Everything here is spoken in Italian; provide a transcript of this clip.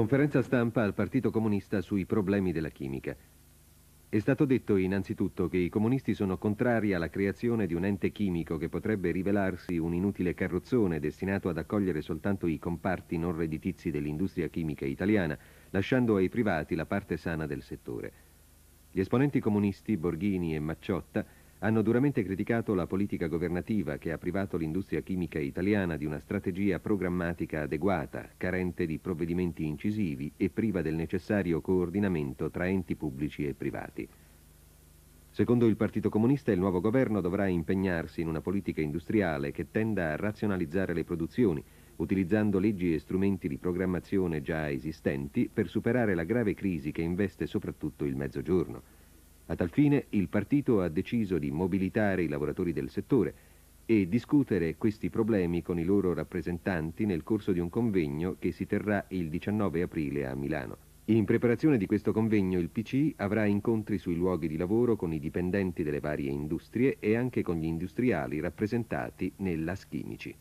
Conferenza stampa al Partito Comunista sui problemi della chimica. È stato detto innanzitutto che i comunisti sono contrari alla creazione di un ente chimico che potrebbe rivelarsi un inutile carrozzone destinato ad accogliere soltanto i comparti non redditizi dell'industria chimica italiana, lasciando ai privati la parte sana del settore. Gli esponenti comunisti Borghini e Macciotta hanno duramente criticato la politica governativa che ha privato l'industria chimica italiana di una strategia programmatica adeguata, carente di provvedimenti incisivi e priva del necessario coordinamento tra enti pubblici e privati. Secondo il Partito Comunista il nuovo governo dovrà impegnarsi in una politica industriale che tenda a razionalizzare le produzioni, utilizzando leggi e strumenti di programmazione già esistenti per superare la grave crisi che investe soprattutto il Mezzogiorno. A tal fine il partito ha deciso di mobilitare i lavoratori del settore e discutere questi problemi con i loro rappresentanti nel corso di un convegno che si terrà il 19 aprile a Milano. In preparazione di questo convegno il PCI avrà incontri sui luoghi di lavoro con i dipendenti delle varie industrie e anche con gli industriali rappresentati nella Schimici.